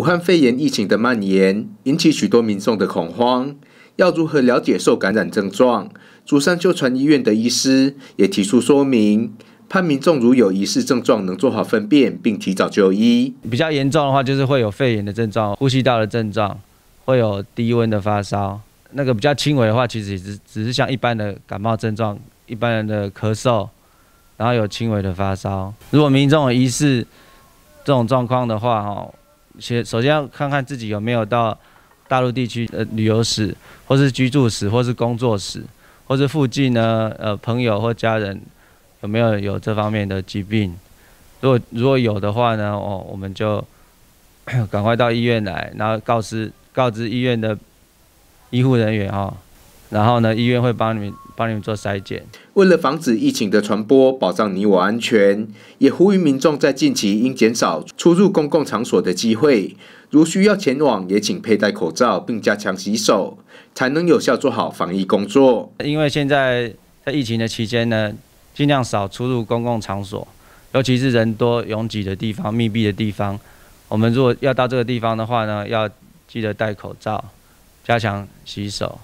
武汉肺炎疫情的蔓延引起许多民众的恐慌，要如何了解受感染症状？竹山救传医院的医师也提出说明，盼民众如有疑似症状，能做好分辨并提早就医。比较严重的话，就是会有肺炎的症状，呼吸道的症状，会有低温的发烧。那个比较轻微的话，其实只只是像一般的感冒症状，一般人的咳嗽，然后有轻微的发烧。如果民众有疑似这种状况的话，哈。先，首先要看看自己有没有到大陆地区呃旅游史，或是居住史，或是工作史，或是附近呢呃朋友或家人有没有有这方面的疾病。如果如果有的话呢，哦，我们就 赶快到医院来，然后告知告知医院的医护人员哈，然后呢医院会帮你们。帮你们做筛检。为了防止疫情的传播，保障你我安全，也呼吁民众在近期应减少出入公共场所的机会。如需要前往，也请佩戴口罩，并加强洗手，才能有效做好防疫工作。因为现在在疫情的期间呢，尽量少出入公共场所，尤其是人多拥挤的地方、密闭的地方。我们如果要到这个地方的话呢，要记得戴口罩，加强洗手。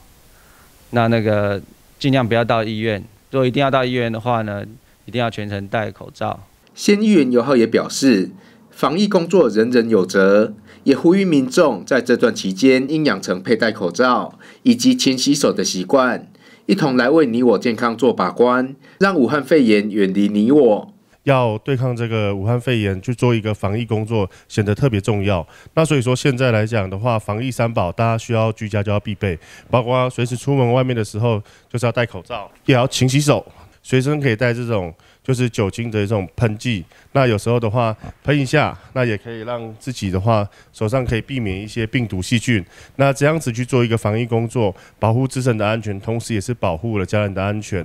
那那个。尽量不要到医院。若一定要到医院的话呢，一定要全程戴口罩。先议员尤浩也表示，防疫工作人人有责，也呼吁民众在这段期间应养成佩戴口罩以及勤洗手的习惯，一同来为你我健康做把关，让武汉肺炎远离你我。要对抗这个武汉肺炎，去做一个防疫工作，显得特别重要。那所以说，现在来讲的话，防疫三宝，大家需要居家就要必备，包括随时出门外面的时候，就是要戴口罩，也要勤洗手，随身可以带这种。就是酒精的一种喷剂，那有时候的话喷一下，那也可以让自己的话手上可以避免一些病毒细菌，那这样子去做一个防疫工作，保护自身的安全，同时也是保护了家人的安全。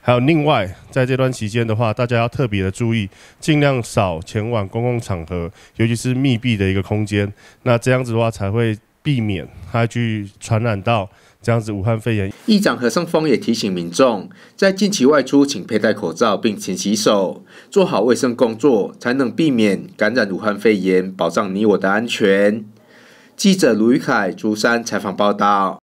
还有另外，在这段期间的话，大家要特别的注意，尽量少前往公共场合，尤其是密闭的一个空间，那这样子的话才会避免它去传染到。这样子，武汉肺炎，议长何胜峰也提醒民众，在近期外出，请佩戴口罩，并勤洗手，做好卫生工作，才能避免感染武汉肺炎，保障你我的安全。记者卢玉凯、竹山采访报道。